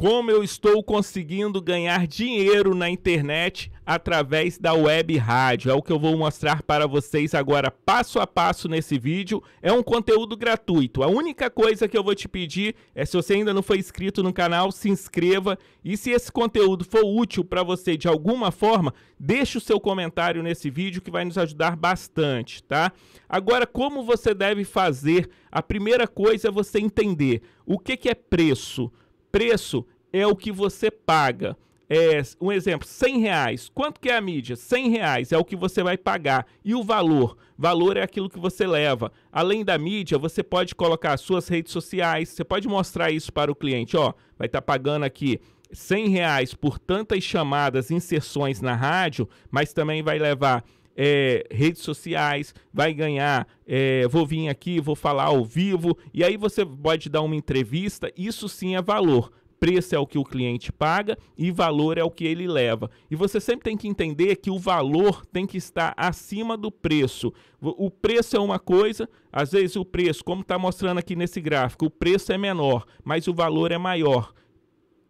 como eu estou conseguindo ganhar dinheiro na internet através da web rádio. É o que eu vou mostrar para vocês agora passo a passo nesse vídeo. É um conteúdo gratuito. A única coisa que eu vou te pedir é se você ainda não foi inscrito no canal, se inscreva e se esse conteúdo for útil para você de alguma forma, deixe o seu comentário nesse vídeo que vai nos ajudar bastante, tá? Agora, como você deve fazer? A primeira coisa é você entender o que, que é preço. Preço é o que você paga. É, um exemplo, 100 reais. Quanto que é a mídia? 100 reais é o que você vai pagar. E o valor? Valor é aquilo que você leva. Além da mídia, você pode colocar as suas redes sociais, você pode mostrar isso para o cliente. Ó, vai estar tá pagando aqui 100 reais por tantas chamadas, inserções na rádio, mas também vai levar é, redes sociais, vai ganhar, é, vou vir aqui, vou falar ao vivo, e aí você pode dar uma entrevista, isso sim é valor preço é o que o cliente paga e valor é o que ele leva. E você sempre tem que entender que o valor tem que estar acima do preço. O preço é uma coisa, às vezes o preço, como está mostrando aqui nesse gráfico, o preço é menor, mas o valor é maior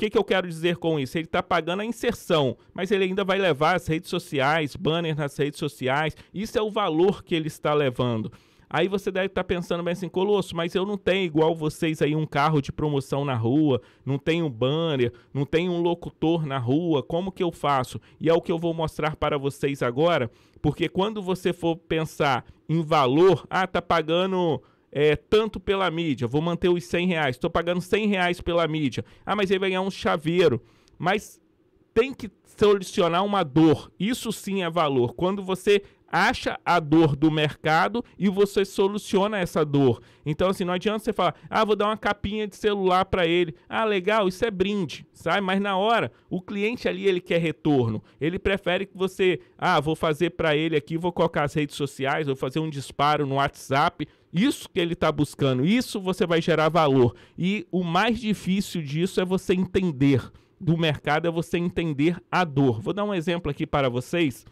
que, que eu quero dizer com isso? Ele está pagando a inserção, mas ele ainda vai levar as redes sociais, banners nas redes sociais. Isso é o valor que ele está levando. Aí você deve estar tá pensando bem assim, Colosso, mas eu não tenho igual vocês aí um carro de promoção na rua, não tenho banner, não tenho um locutor na rua, como que eu faço? E é o que eu vou mostrar para vocês agora, porque quando você for pensar em valor, ah, tá pagando é, tanto pela mídia, vou manter os 100 reais, estou pagando 100 reais pela mídia. Ah, mas ele vai ganhar um chaveiro. Mas tem que solucionar uma dor. Isso sim é valor. Quando você acha a dor do mercado e você soluciona essa dor. Então, assim, não adianta você falar, ah, vou dar uma capinha de celular para ele. Ah, legal, isso é brinde, sabe? Mas na hora, o cliente ali, ele quer retorno. Ele prefere que você, ah, vou fazer para ele aqui, vou colocar as redes sociais, vou fazer um disparo no WhatsApp. Isso que ele está buscando, isso você vai gerar valor. E o mais difícil disso é você entender do mercado, é você entender a dor. Vou dar um exemplo aqui para vocês.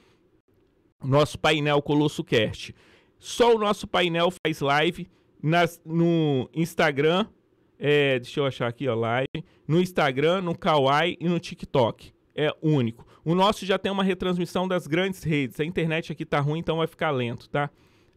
Nosso painel Colosso Cast. Só o nosso painel faz live nas, no Instagram. É, deixa eu achar aqui, ó, live. No Instagram, no Kawaii e no TikTok. É único. O nosso já tem uma retransmissão das grandes redes. A internet aqui tá ruim, então vai ficar lento, tá?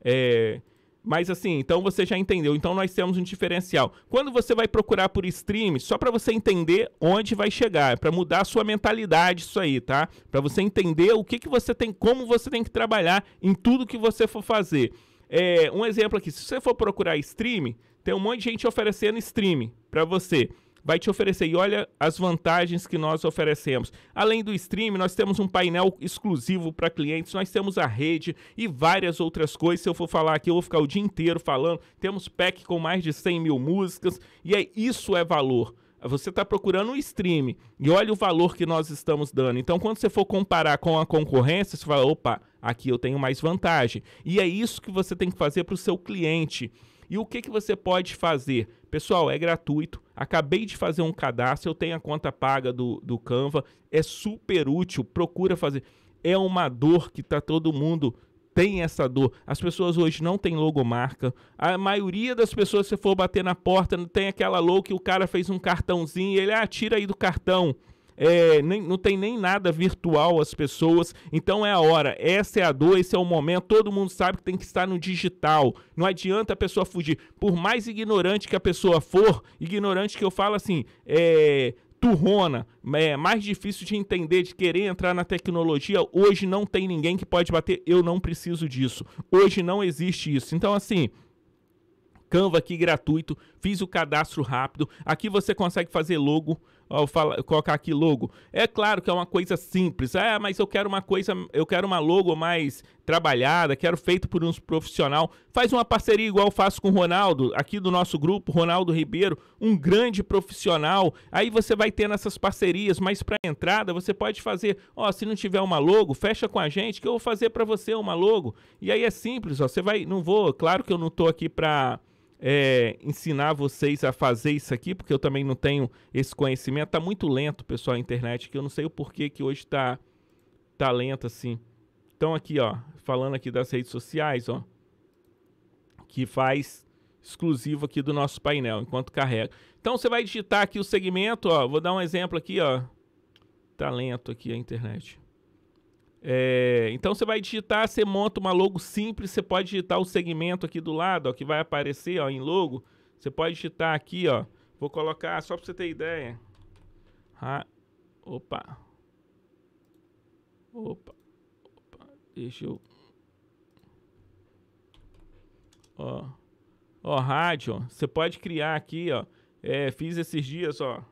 É, mas assim, então você já entendeu. Então nós temos um diferencial. Quando você vai procurar por stream, só para você entender onde vai chegar, para mudar a sua mentalidade isso aí, tá? Para você entender o que, que você tem, como você tem que trabalhar em tudo que você for fazer. É, um exemplo aqui, se você for procurar stream, tem um monte de gente oferecendo stream para você vai te oferecer. E olha as vantagens que nós oferecemos. Além do stream, nós temos um painel exclusivo para clientes, nós temos a rede e várias outras coisas. Se eu for falar aqui, eu vou ficar o dia inteiro falando. Temos pack com mais de 100 mil músicas e é, isso é valor você está procurando um stream e olha o valor que nós estamos dando. Então, quando você for comparar com a concorrência, você fala: opa, aqui eu tenho mais vantagem. E é isso que você tem que fazer para o seu cliente. E o que, que você pode fazer? Pessoal, é gratuito. Acabei de fazer um cadastro, eu tenho a conta paga do, do Canva. É super útil, procura fazer. É uma dor que tá todo mundo tem essa dor. As pessoas hoje não têm logomarca. A maioria das pessoas, se for bater na porta, não tem aquela logo que o cara fez um cartãozinho e ele, ah, tira aí do cartão é, nem, não tem nem nada virtual as pessoas. Então é a hora, essa é a dor, esse é o momento. Todo mundo sabe que tem que estar no digital. Não adianta a pessoa fugir. Por mais ignorante que a pessoa for, ignorante que eu falo assim, é, turrona, é mais difícil de entender, de querer entrar na tecnologia. Hoje não tem ninguém que pode bater. Eu não preciso disso. Hoje não existe isso. Então, assim. Canva aqui gratuito, fiz o cadastro rápido. Aqui você consegue fazer logo, ao falar, colocar aqui logo. É claro que é uma coisa simples. Ah, mas eu quero uma coisa, eu quero uma logo mais trabalhada, quero feito por um profissional. Faz uma parceria igual eu faço com o Ronaldo, aqui do nosso grupo, Ronaldo Ribeiro, um grande profissional. Aí você vai tendo essas parcerias, mas para entrada você pode fazer, ó, se não tiver uma logo, fecha com a gente que eu vou fazer para você uma logo. E aí é simples, ó, você vai, não vou, claro que eu não tô aqui para é, ensinar vocês a fazer isso aqui, porque eu também não tenho esse conhecimento. Tá muito lento, pessoal, a internet, que eu não sei o porquê que hoje tá, tá lento assim. Então aqui, ó, falando aqui das redes sociais, ó, que faz exclusivo aqui do nosso painel, enquanto carrega. Então você vai digitar aqui o segmento, ó, vou dar um exemplo aqui, ó. Tá lento aqui a internet. É, então você vai digitar, você monta uma logo simples, você pode digitar o segmento aqui do lado, ó, que vai aparecer ó, em logo. Você pode digitar aqui, ó. Vou colocar só para você ter ideia. Ah, opa. Opa. Opa. Deixa eu. Ó. Ó, rádio. Você pode criar aqui, ó. É, fiz esses dias, ó.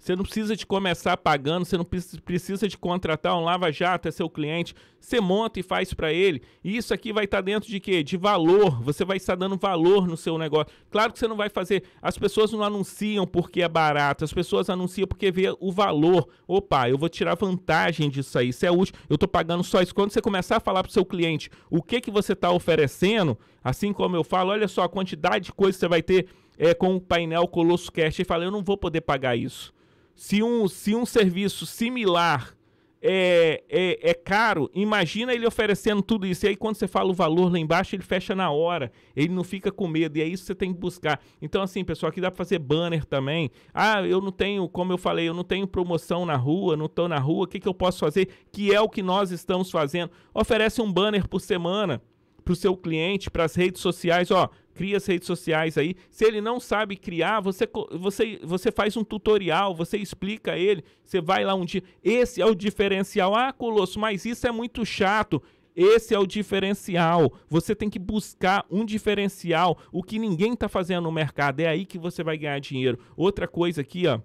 Você não precisa de começar pagando, você não precisa de contratar um lava-jato, é seu cliente. Você monta e faz para ele. E isso aqui vai estar tá dentro de quê? De valor. Você vai estar dando valor no seu negócio. Claro que você não vai fazer. As pessoas não anunciam porque é barato, as pessoas anunciam porque vê o valor. Opa, eu vou tirar vantagem disso aí. Isso é útil. Eu estou pagando só isso. Quando você começar a falar para o seu cliente o que, que você está oferecendo, assim como eu falo, olha só a quantidade de coisas que você vai ter é, com o painel Colosso Cash. E fala, eu não vou poder pagar isso se um, se um serviço similar é, é, é, caro, imagina ele oferecendo tudo isso. E aí, quando você fala o valor lá embaixo, ele fecha na hora, ele não fica com medo, e é isso que você tem que buscar. Então, assim, pessoal, aqui dá para fazer banner também. Ah, eu não tenho, como eu falei, eu não tenho promoção na rua, não estou na rua, o que, que eu posso fazer? Que é o que nós estamos fazendo. Oferece um banner por semana para o seu cliente, para as redes sociais, ó cria as redes sociais aí. Se ele não sabe criar, você, você, você faz um tutorial, você explica a ele, você vai lá um dia. Esse é o diferencial. Ah, Colosso, mas isso é muito chato. Esse é o diferencial. Você tem que buscar um diferencial. O que ninguém está fazendo no mercado. É aí que você vai ganhar dinheiro. Outra coisa aqui, ó.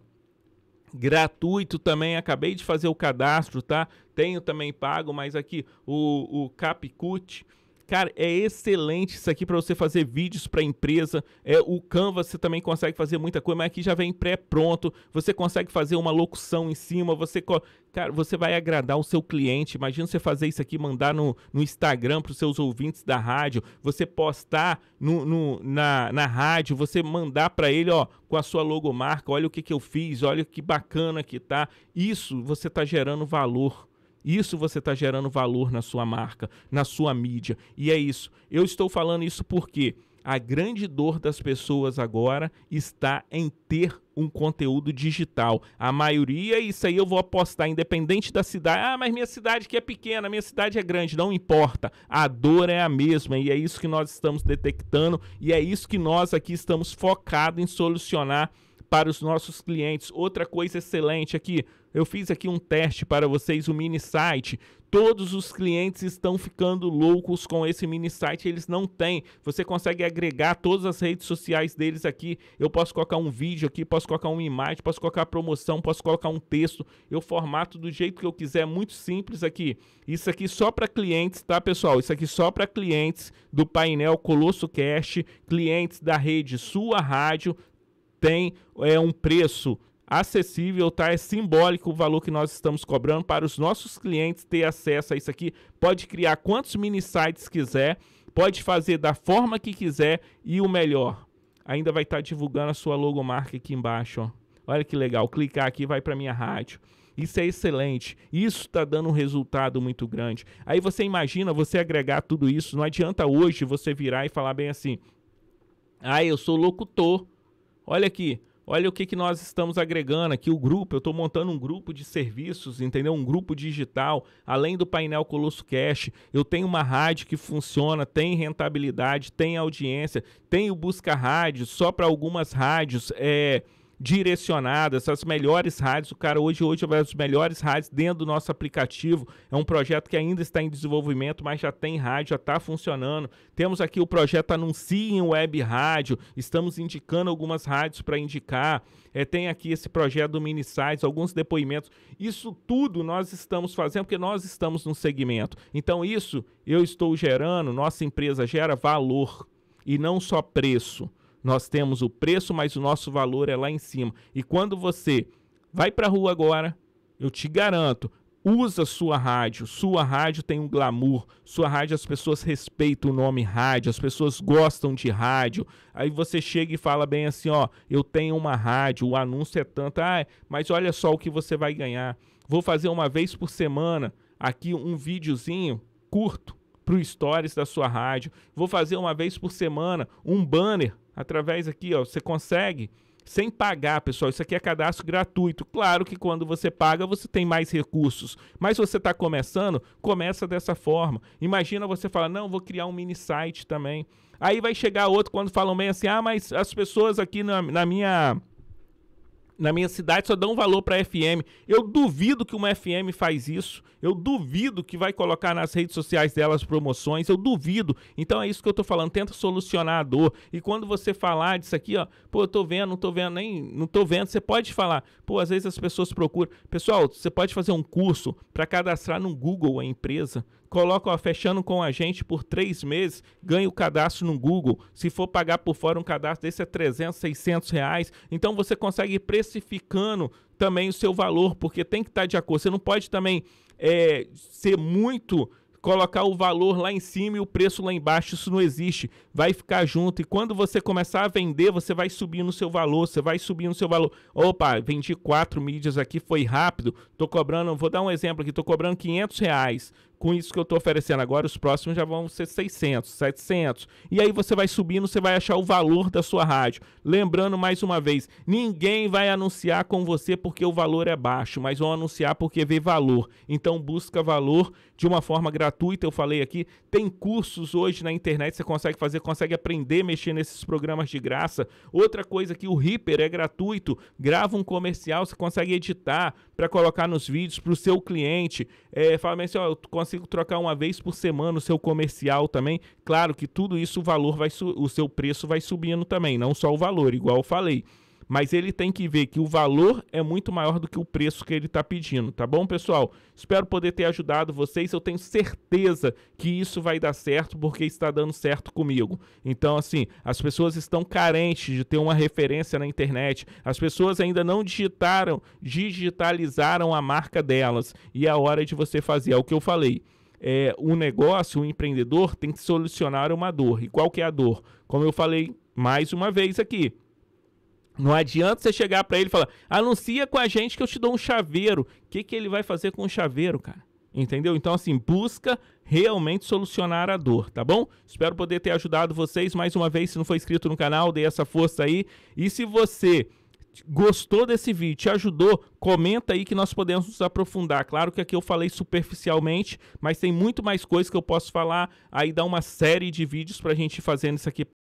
Gratuito também. Acabei de fazer o cadastro, tá? Tenho também pago, mas aqui o, o Capcut Cara, é excelente isso aqui para você fazer vídeos para empresa. É, o Canva você também consegue fazer muita coisa, mas aqui já vem pré-pronto. Você consegue fazer uma locução em cima, você cara, você vai agradar o seu cliente. Imagina você fazer isso aqui, mandar no, no Instagram para os seus ouvintes da rádio, você postar no, no na, na rádio, você mandar para ele, ó, com a sua logomarca, olha o que, que eu fiz, olha que bacana que tá. Isso você está gerando valor isso você está gerando valor na sua marca, na sua mídia. E é isso. Eu estou falando isso porque a grande dor das pessoas agora está em ter um conteúdo digital. A maioria, isso aí eu vou apostar, independente da cidade. Ah, mas minha cidade que é pequena, minha cidade é grande, não importa. A dor é a mesma e é isso que nós estamos detectando e é isso que nós aqui estamos focados em solucionar para os nossos clientes. Outra coisa excelente aqui, eu fiz aqui um teste para vocês, o um mini site. Todos os clientes estão ficando loucos com esse mini site, eles não têm. Você consegue agregar todas as redes sociais deles aqui. Eu posso colocar um vídeo aqui, posso colocar uma imagem, posso colocar promoção, posso colocar um texto. Eu formato do jeito que eu quiser, é muito simples aqui. Isso aqui só para clientes, tá, pessoal? Isso aqui só para clientes do painel Colosso Cast, clientes da rede Sua Rádio, tem é, um preço acessível, tá? É simbólico o valor que nós estamos cobrando para os nossos clientes ter acesso a isso aqui. Pode criar quantos mini sites quiser, pode fazer da forma que quiser e o melhor, ainda vai estar tá divulgando a sua logomarca aqui embaixo, ó. Olha que legal, clicar aqui vai para minha rádio. Isso é excelente. Isso está dando um resultado muito grande. Aí você imagina você agregar tudo isso. Não adianta hoje você virar e falar bem assim: ah, eu sou locutor olha aqui, olha o que, que nós estamos agregando aqui, o grupo, eu estou montando um grupo de serviços, entendeu? Um grupo digital, além do painel Colosso Cash, eu tenho uma rádio que funciona, tem rentabilidade, tem audiência, tem o Busca Rádio, só para algumas rádios, é direcionado, essas melhores rádios. O cara hoje, hoje vai é as melhores rádios dentro do nosso aplicativo. É um projeto que ainda está em desenvolvimento, mas já tem rádio, já está funcionando. Temos aqui o projeto Anuncie em Web Rádio. Estamos indicando algumas rádios para indicar. É, tem aqui esse projeto do Mini Sites, alguns depoimentos. Isso tudo nós estamos fazendo porque nós estamos no segmento. Então, isso eu estou gerando, nossa empresa gera valor e não só preço. Nós temos o preço, mas o nosso valor é lá em cima. E quando você vai para a rua agora, eu te garanto, usa sua rádio. Sua rádio tem um glamour. Sua rádio as pessoas respeitam o nome rádio, as pessoas gostam de rádio. Aí você chega e fala bem assim, ó, eu tenho uma rádio, o anúncio é tanto, ah, mas olha só o que você vai ganhar. Vou fazer uma vez por semana aqui um videozinho curto para o Stories da sua rádio. Vou fazer uma vez por semana um banner através aqui, ó. Você consegue sem pagar, pessoal. Isso aqui é cadastro gratuito. Claro que quando você paga, você tem mais recursos. Mas você está começando, começa dessa forma. Imagina você falar, não, vou criar um mini site também. Aí vai chegar outro quando falam bem assim, ah, mas as pessoas aqui na, na minha na minha cidade só dão valor para FM. Eu duvido que uma FM faz isso. Eu duvido que vai colocar nas redes sociais delas promoções. Eu duvido. Então é isso que eu tô falando. Tenta solucionar a dor. E quando você falar disso aqui, ó, pô, eu tô vendo, não tô vendo nem, não tô vendo. Você pode falar. Pô, às vezes as pessoas procuram. Pessoal, você pode fazer um curso para cadastrar no Google a empresa coloca ó, fechando com a gente por três meses, ganha o cadastro no Google. Se for pagar por fora um cadastro desse é 300, 600 reais. Então você consegue ir precificando também o seu valor, porque tem que estar tá de acordo. Você não pode também é, ser muito colocar o valor lá em cima e o preço lá embaixo, isso não existe. Vai ficar junto. E quando você começar a vender, você vai subindo o seu valor, você vai subindo o seu valor. Opa, vendi quatro mídias aqui, foi rápido. Tô cobrando, vou dar um exemplo aqui, tô cobrando 500 reais com isso que eu estou oferecendo agora, os próximos já vão ser 600, 700. E aí você vai subindo, você vai achar o valor da sua rádio. Lembrando mais uma vez, ninguém vai anunciar com você porque o valor é baixo, mas vão anunciar porque vê valor. Então busca valor de uma forma gratuita, eu falei aqui, tem cursos hoje na internet, você consegue fazer, consegue aprender a mexer nesses programas de graça. Outra coisa que o Reaper é gratuito, grava um comercial, você consegue editar para colocar nos vídeos para o seu cliente. É, fala assim, ó, eu consigo consigo trocar uma vez por semana o seu comercial também. Claro que tudo isso o valor vai o seu preço vai subindo também, não só o valor, igual eu falei mas ele tem que ver que o valor é muito maior do que o preço que ele está pedindo, tá bom, pessoal? Espero poder ter ajudado vocês. Eu tenho certeza que isso vai dar certo porque está dando certo comigo. Então, assim, as pessoas estão carentes de ter uma referência na internet. As pessoas ainda não digitaram, digitalizaram a marca delas e é a hora de você fazer. É o que eu falei. É, o negócio, o empreendedor tem que solucionar uma dor. E qual que é a dor? Como eu falei mais uma vez aqui, não adianta você chegar para ele e falar: anuncia com a gente que eu te dou um chaveiro. O que, que ele vai fazer com o chaveiro, cara? Entendeu? Então, assim, busca realmente solucionar a dor, tá bom? Espero poder ter ajudado vocês. Mais uma vez, se não for inscrito no canal, dê essa força aí. E se você gostou desse vídeo, te ajudou, comenta aí que nós podemos nos aprofundar. Claro que aqui eu falei superficialmente, mas tem muito mais coisa que eu posso falar. Aí dá uma série de vídeos para a gente fazendo isso aqui